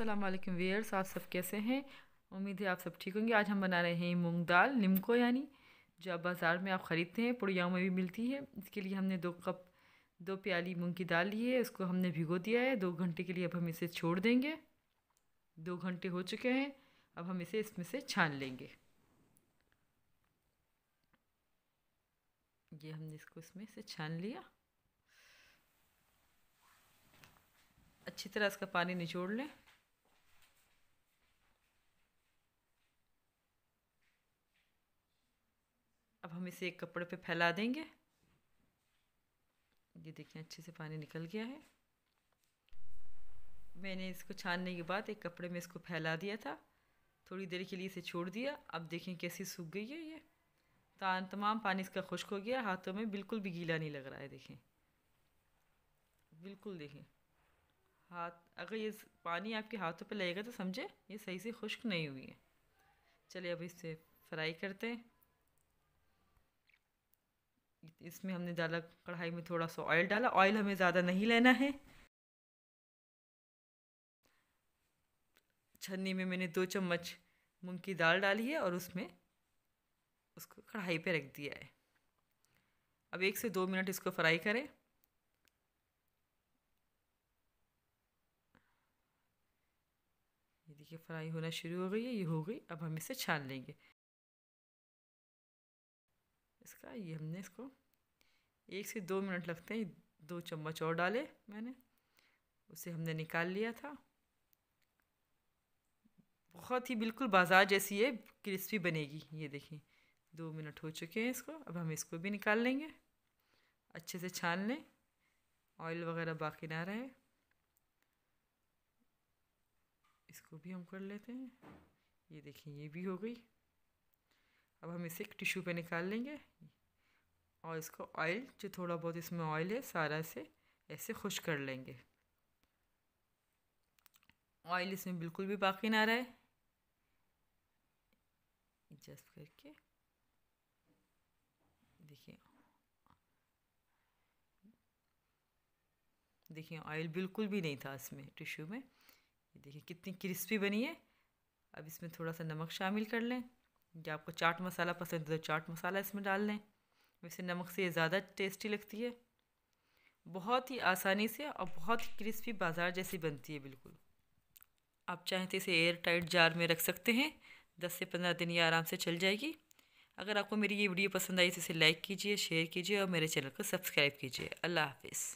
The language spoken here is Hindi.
अस्सलाम वालेकुम वेयर्स आप सब कैसे हैं उम्मीद है आप सब ठीक होंगे आज हम बना रहे हैं मूंग दाल निम्को यानी जो आप बाज़ार में आप ख़रीदते हैं पुड़ियाओं में भी मिलती है इसके लिए हमने दो कप दो प्याली मूंग की दाल ली है उसको हमने भिगो दिया है दो घंटे के लिए अब हम इसे छोड़ देंगे दो घंटे हो चुके हैं अब हम इसे इसमें से छान लेंगे ये हमने इसको इसमें से छान लिया अच्छी तरह इसका पानी निचोड़ लें अब हम इसे एक कपड़े पे फैला देंगे ये देखिए अच्छे से पानी निकल गया है मैंने इसको छानने के बाद एक कपड़े में इसको फैला दिया था थोड़ी देर के लिए इसे छोड़ दिया अब देखें कैसी सूख गई है ये तान तो तमाम पानी इसका खुश्क हो गया हाथों में बिल्कुल भी गीला नहीं लग रहा है देखें बिल्कुल देखें हाथ अगर ये पानी आपके हाथों पे लगेगा तो समझे ये सही से खुश्क नहीं हुई है चलिए अब इसे फ्राई करते हैं इसमें हमने डाला कढ़ाई में थोड़ा सा ऑयल डाला ऑयल हमें ज़्यादा नहीं लेना है छन्नी में मैंने दो चम्मच मूंग की दाल डाली है और उसमें उसको कढ़ाई पे रख दिया है अब एक से दो मिनट इसको फ्राई करें ये देखिए फ्राई होना शुरू हो गई है ये हो गई अब हम इसे छान लेंगे इसका ये हमने इसको एक से दो मिनट लगते हैं दो चम्मच और डाले मैंने उसे हमने निकाल लिया था बहुत ही बिल्कुल बाजार जैसी है क्रिस्पी बनेगी ये देखिए दो मिनट हो चुके हैं इसको अब हम इसको भी निकाल लेंगे अच्छे से छान लें ऑयल वगैरह बाकी ना रहे इसको भी हम कर लेते हैं ये देखिए ये भी हो गई अब हम इसे एक टिश्यू पे निकाल लेंगे और इसको ऑयल जो थोड़ा बहुत इसमें ऑयल है सारा से ऐसे खुश कर लेंगे ऑयल इसमें बिल्कुल भी बाकी ना रहे जस्ट करके देखिए देखिए ऑयल बिल्कुल भी नहीं था इसमें टिश्यू में देखिए कितनी क्रिस्पी बनी है अब इसमें थोड़ा सा नमक शामिल कर लें या आपको चाट मसाला पसंद है तो चाट मसाला इसमें डाल लें वैसे नमक से ज़्यादा टेस्टी लगती है बहुत ही आसानी से और बहुत ही क्रिस्पी बाजार जैसी बनती है बिल्कुल आप चाहें तो इसे एयर टाइट जार में रख सकते हैं दस से पंद्रह दिन ये आराम से चल जाएगी अगर आपको मेरी ये वीडियो पसंद आई तो इसे लाइक कीजिए शेयर कीजिए और मेरे चैनल को सब्सक्राइब कीजिए अल्लाह हाफिज़